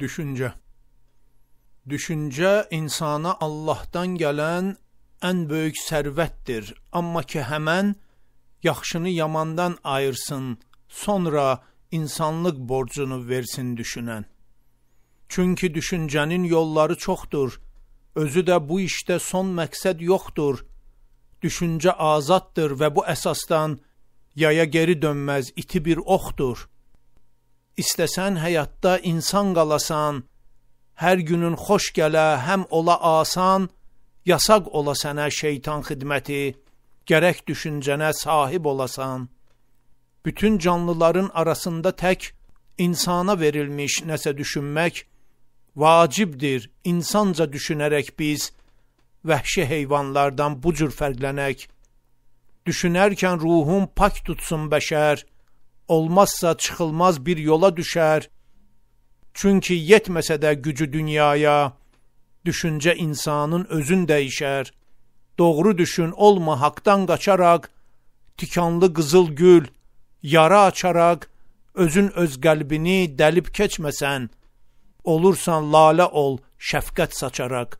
Düşüncə Düşüncə insana Allahdan gələn ən böyük sərvətdir, amma ki həmən yaxşını yamandan ayırsın, sonra insanlıq borcunu versin düşünən. Çünki düşüncənin yolları çoxdur, özü də bu işdə son məqsəd yoxdur. Düşüncə azaddır və bu əsasdan yaya geri dönməz iti bir oxdur.'' istəsən həyatda insan qalasan, hər günün xoş gələ, həm ola asan, yasaq ola sənə şeytan xidməti, gərək düşüncənə sahib olasan. Bütün canlıların arasında tək insana verilmiş nəsə düşünmək vacibdir. İnsanca düşünərək biz vəhşi heyvanlardan bu cür fərqlənək. Düşünərkən ruhun pak tutsun bəşər, olmazsa çıxılmaz bir yola düşər. Çünki yetməsə də gücü dünyaya, düşüncə insanın özün dəyişər. Doğru düşün olma haqdan qaçaraq, tikanlı qızıl gül, yara açaraq, özün öz qəlbini dəlib keçməsən, olursan lalə ol, şəfqət saçaraq.